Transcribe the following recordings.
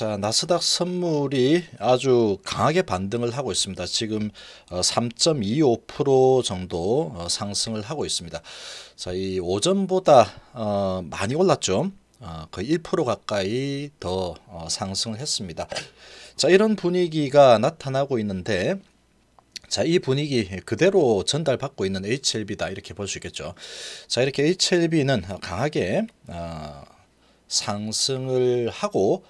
자, 나스닥 선물이 아주 강하게 반등을 하고 있습니다. 지금 3.25% 어, 정도 어, 상승을 하고 있습니다. 자, 이 오전보다 어, 많이 올랐죠. 거의 1% 가까이 더 상승을 했습니다. 자, 이런 분위기가 나타나고 있는데 자, 이 분위기 그대로 전달받고 있는 HLB다 이렇게 볼 수 있겠죠. 자, 이렇게 HLB는 강하게 상승을 하고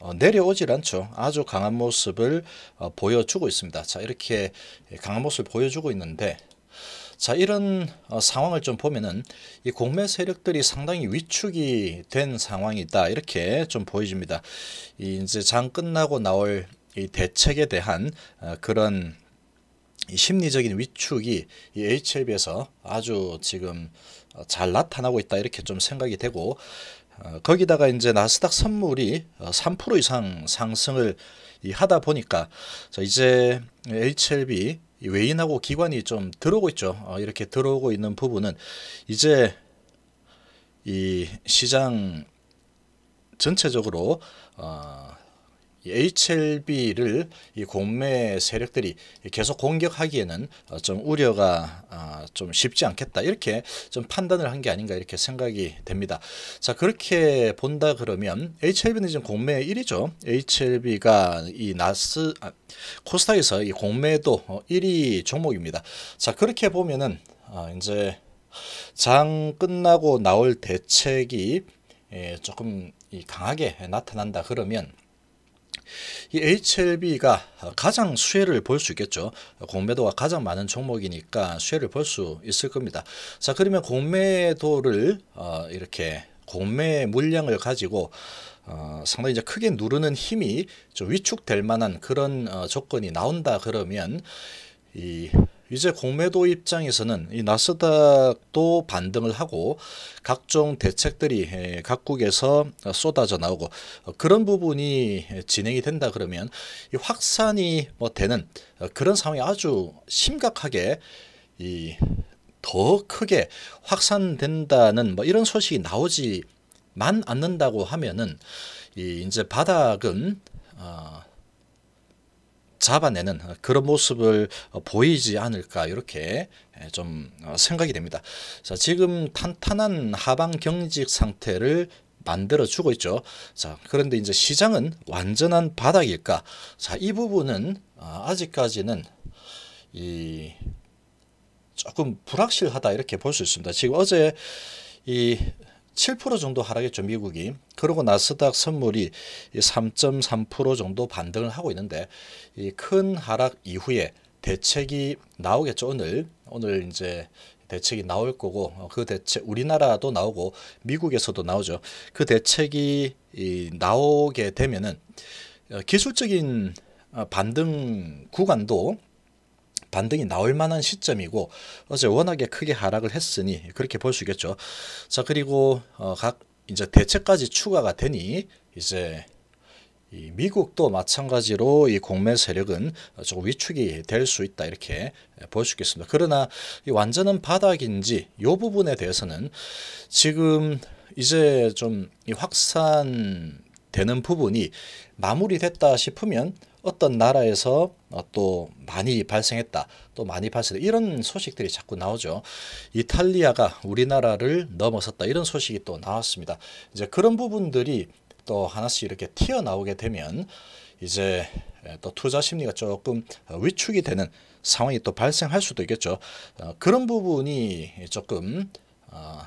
어, 내려오질 않죠. 아주 강한 모습을 어, 보여주고 있습니다. 자 이렇게 강한 모습을 보여주고 있는데 자 이런 어, 상황을 좀 보면은 이 공매 세력들이 상당히 위축이 된 상황이다 이렇게 좀 보여집니다. 이제 장 끝나고 나올 이 대책에 대한 그런 심리적인 위축이 이 HLB에서 아주 지금 잘 나타나고 있다 이렇게 좀 생각이 되고 어, 거기다가 이제 나스닥 선물이 3% 어, 이상 상승을 하다 보니까 이제 HLB 외인하고 기관이 좀 들어오고 있죠. 어, 이렇게 들어오고 있는 부분은 이제 이 시장 전체적으로 HLB를 이 공매 세력들이 계속 공격하기에는 어, 좀 우려가 어, 좀 쉽지 않겠다 이렇게 좀 판단을 한 게 아닌가 이렇게 생각이 됩니다. 자 그렇게 본다 그러면 HLB는 지금 공매 1위죠. HLB가 이 나스 아, 코스닥에서 이 공매도 1위 어, 종목입니다. 자 그렇게 보면은 아, 이제 장 끝나고 나올 대책이 예, 조금 강하게 나타난다 그러면 이 HLB가 가장 수혜를 볼 수 있겠죠. 공매도가 가장 많은 종목이니까 수혜를 볼 수 있을 겁니다. 자 그러면 공매도를 어, 이렇게 공매 물량을 가지고 어, 상당히 이제 크게 누르는 힘이 좀 위축될 만한 그런 어, 조건이 나온다 그러면 이 이제 공매도 입장에서는 이 나스닥도 반등을 하고 각종 대책들이 예, 각국에서 쏟아져 나오고 어, 그런 부분이 예, 진행이 된다 그러면 이 확산이 뭐 되는 어, 그런 상황이 아주 심각하게 이 더 크게 확산된다는 뭐 이런 소식이 나오지만 않는다고 하면은 이 이제 바닥은 어, 잡아내는 그런 모습을 보이지 않을까 이렇게 예, 좀 생각이 됩니다. 자, 지금 탄탄한 하방 경직 상태를 만들어주고 있죠. 자, 그런데 이제 시장은 완전한 바닥일까? 자, 이 부분은 아, 아직까지는 이 조금 불확실하다 이렇게 볼 수 있습니다. 지금 어제 이7% 정도 하락했죠 미국이. 그러고 나스닥 선물이 3.3% 정도 반등을 하고 있는데 이 큰 하락 이후에 대책이 나오겠죠 오늘 오늘 이제 대책이 나올 거고 어, 그 대책 우리나라도 나오고 미국에서도 나오죠 그 대책이 나오게 되면은 어, 기술적인 어, 반등 구간도 반등이 나올 만한 시점이고 어제 워낙에 크게 하락을 했으니 그렇게 볼 수 있겠죠. 자 그리고 어, 각 이제 대책까지 추가가 되니 이제 이 미국도 마찬가지로 이 공매 세력은 조금 위축이 될 수 있다 이렇게 볼 수 있겠습니다. 그러나 이 완전한 바닥인지 이 부분에 대해서는 지금 이제 좀 이 확산되는 부분이 마무리됐다 싶으면 어떤 나라에서 어, 또 많이 발생했다. 또 많이 발생했다. 이런 소식들이 자꾸 나오죠. 이탈리아가 우리나라를 넘어섰다. 이런 소식이 또 나왔습니다. 이제 그런 부분들이 또 하나씩 이렇게 튀어나오게 되면 이제 또 투자 심리가 조금 위축이 되는 상황이 또 발생할 수도 있겠죠. 어, 그런 부분이 조금 어,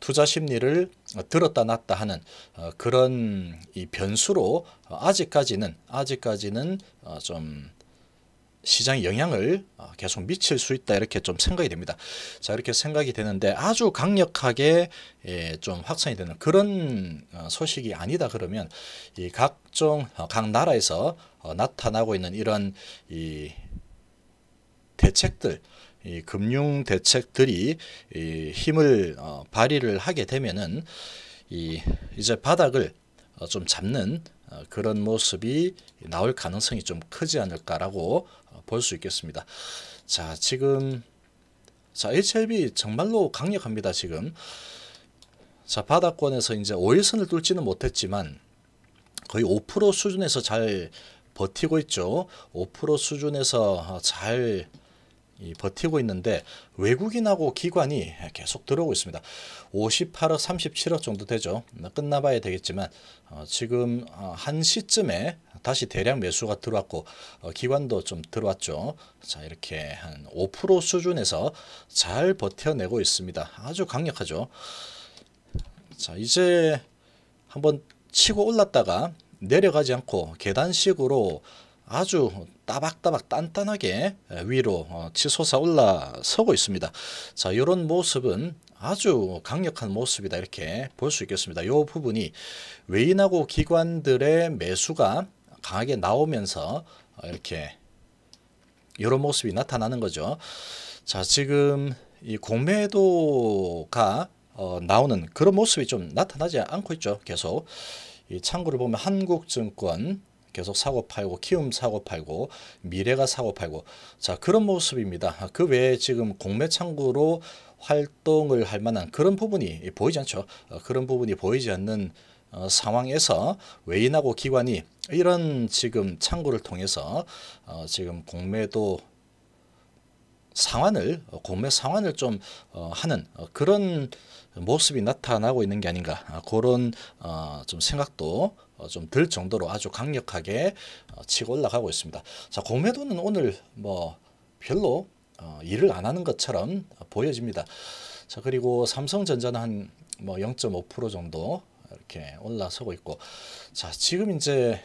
투자 심리를 어, 들었다 놨다 하는 어, 그런 이 변수로 어, 아직까지는 아직까지는 좀 시장에 영향을 계속 미칠 수 있다 이렇게 좀 생각이 됩니다. 자 이렇게 생각이 되는데 아주 강력하게 예, 좀 확산이 되는 그런 소식이 아니다 그러면 이 각종 각 나라에서 나타나고 있는 이런 이 대책들 이 금융 대책들이 이 힘을 어, 발휘를 하게 되면은 이 이제 바닥을 어, 좀 잡는 어, 그런 모습이 나올 가능성이 좀 크지 않을까라고 어, 볼수 있겠습니다. 자 지금 자 HLB 정말로 강력합니다 지금 자 바닥권에서 이제 5일선을 뚫지는 못했지만 거의 5% 수준에서 잘 버티고 있죠. 5% 수준에서 어, 잘 버티고 있는데 외국인하고 기관이 계속 들어오고 있습니다. 58억, 37억 정도 되죠. 끝나봐야 되겠지만 어, 지금 어, 한 시쯤에 다시 대량 매수가 들어왔고 어, 기관도 좀 들어왔죠. 자 이렇게 한 5% 수준에서 잘 버텨내고 있습니다. 아주 강력하죠. 자 이제 한번 치고 올랐다가 내려가지 않고 계단식으로 아주 따박따박 단단하게 위로 어, 치솟아 올라서고 있습니다. 자, 이런 모습은 아주 강력한 모습이다 이렇게 볼 수 있겠습니다. 이 부분이 외인하고 기관들의 매수가 강하게 나오면서 어, 이렇게 이런 모습이 나타나는 거죠. 자, 지금 이 공매도가 어, 나오는 그런 모습이 좀 나타나지 않고 있죠. 계속 이 창구를 보면 한국증권 계속 사고 팔고 키움 사고 팔고 미래가 사고 팔고 자 그런 모습입니다. 그 외에 지금 공매 창구로 활동을 할 만한 그런 부분이 보이지 않죠. 어, 그런 부분이 보이지 않는 어, 상황에서 외인하고 기관이 이런 지금 창구를 통해서 어, 지금 공매도 상환을 어, 공매 상환을 좀 어, 하는 어, 그런 모습이 나타나고 있는 게 아닌가 아, 그런 좀 생각도 좀 들 정도로 아주 강력하게 치고 올라가고 있습니다. 자 공매도는 오늘 뭐 별로 일을 안 하는 것처럼 보여집니다. 자 그리고 삼성전자는 한 뭐 0.5% 정도 이렇게 올라서고 있고 자 지금 이제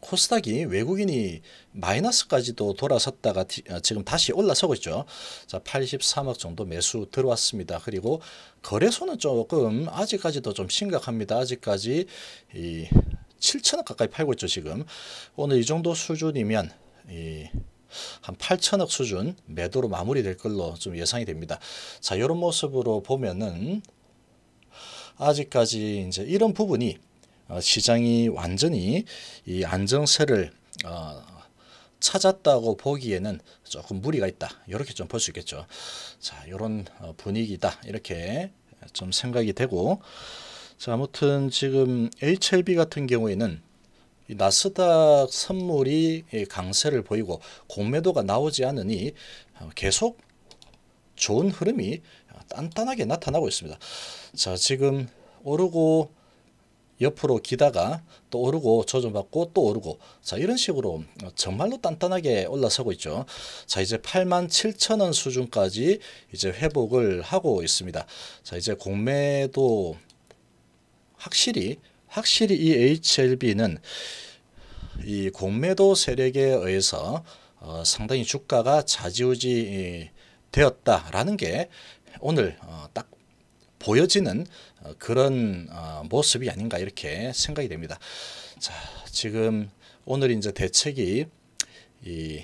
코스닥이 외국인이 마이너스까지도 돌아섰다가 아, 지금 다시 올라서고 있죠. 자, 83억 정도 매수 들어왔습니다. 그리고 거래소는 조금 아직까지도 좀 심각합니다. 아직까지 이 7천억 가까이 팔고 있죠, 지금. 오늘 이 정도 수준이면 이한 8천억 수준 매도로 마무리될 걸로 좀 예상이 됩니다. 자, 이런 모습으로 보면은 아직까지 이제 이런 부분이 어, 시장이 완전히 이 안정세를 어, 찾았다고 보기에는 조금 무리가 있다. 이렇게 좀 볼 수 있겠죠. 자, 이런 어, 분위기다. 이렇게 좀 생각이 되고 자, 아무튼 지금 HLB 같은 경우에는 나스닥 선물이 강세를 보이고 공매도가 나오지 않으니 계속 좋은 흐름이 단단하게 나타나고 있습니다. 자, 지금 오르고 옆으로 기다가 또 오르고 조정받고 또 오르고 자 이런 식으로 정말로 단단하게 올라서고 있죠. 자 이제 8만 7천 원 수준까지 이제 회복을 하고 있습니다. 자 이제 공매도 확실히 확실히 이 HLB는 이 공매도 세력에 의해서 어, 상당히 주가가 좌지우지 되었다라는 게 오늘 어, 딱 보여지는 어, 그런 어, 모습이 아닌가 이렇게 생각이 됩니다. 자, 지금 오늘 이제 대책이 이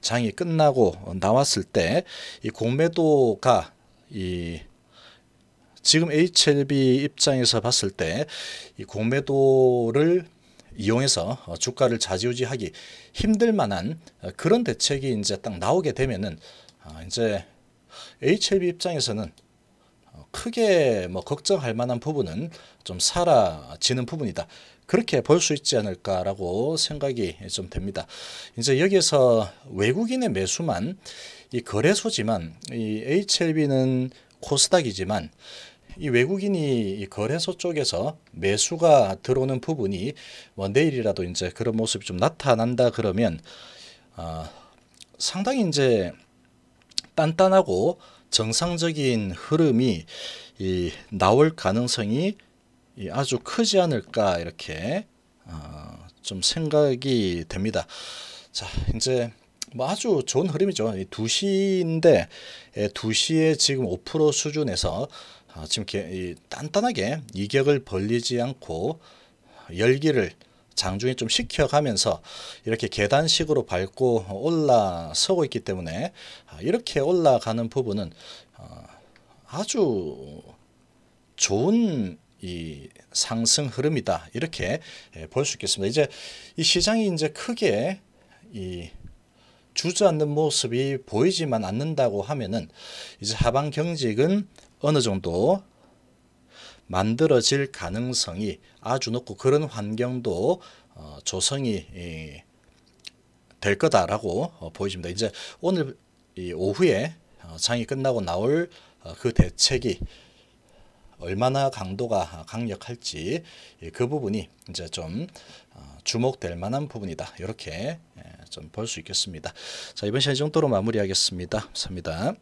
장이 끝나고 나왔을 때 이 공매도가 이 지금 HLB 입장에서 봤을 때 이 공매도를 이용해서 어, 주가를 좌지우지하기 힘들 만한 그런 대책이 이제 딱 나오게 되면은 아, 이제 HLB 입장에서는 크게 뭐 걱정할 만한 부분은 좀 사라지는 부분이다. 그렇게 볼 수 있지 않을까라고 생각이 좀 됩니다. 이제 여기에서 외국인의 매수만 이 거래소지만 이 HLB는 코스닥이지만 이 외국인이 거래소 쪽에서 매수가 들어오는 부분이 뭐 내일이라도 이제 그런 모습이 좀 나타난다 그러면 어, 상당히 이제 단단하고 정상적인 흐름이 이 나올 가능성이 이 아주 크지 않을까 이렇게 어, 좀 생각이 됩니다. 자 이제 뭐 아주 좋은 흐름이죠. 이 2시인데 2시에 예, 지금 5% 수준에서 어, 지금 이 단단하게 이격을 벌리지 않고 열기를 장중에 좀 식혀가면서 이렇게 계단식으로 밟고 올라서고 있기 때문에 아, 이렇게 올라가는 부분은 어, 아주 좋은 이 상승 흐름이다 이렇게 예, 볼수 있겠습니다. 이제 이 시장이 이제 크게 이 주저앉는 모습이 보이지만 않는다고 하면은 이제 하반 경직은 어느 정도 만들어질 가능성이 아주 높고 그런 환경도 어, 조성이 될 거다라고 어, 보여니다 이제 오늘 오후에 어, 장이 끝나고 나올 그 대책이 얼마나 강도가 강력할지 그 부분이 이제 좀 주목될 만한 부분이다. 이렇게 예, 좀볼 수 있겠습니다. 자 이번 시간 정도로 마무리하겠습니다. 감사합니다.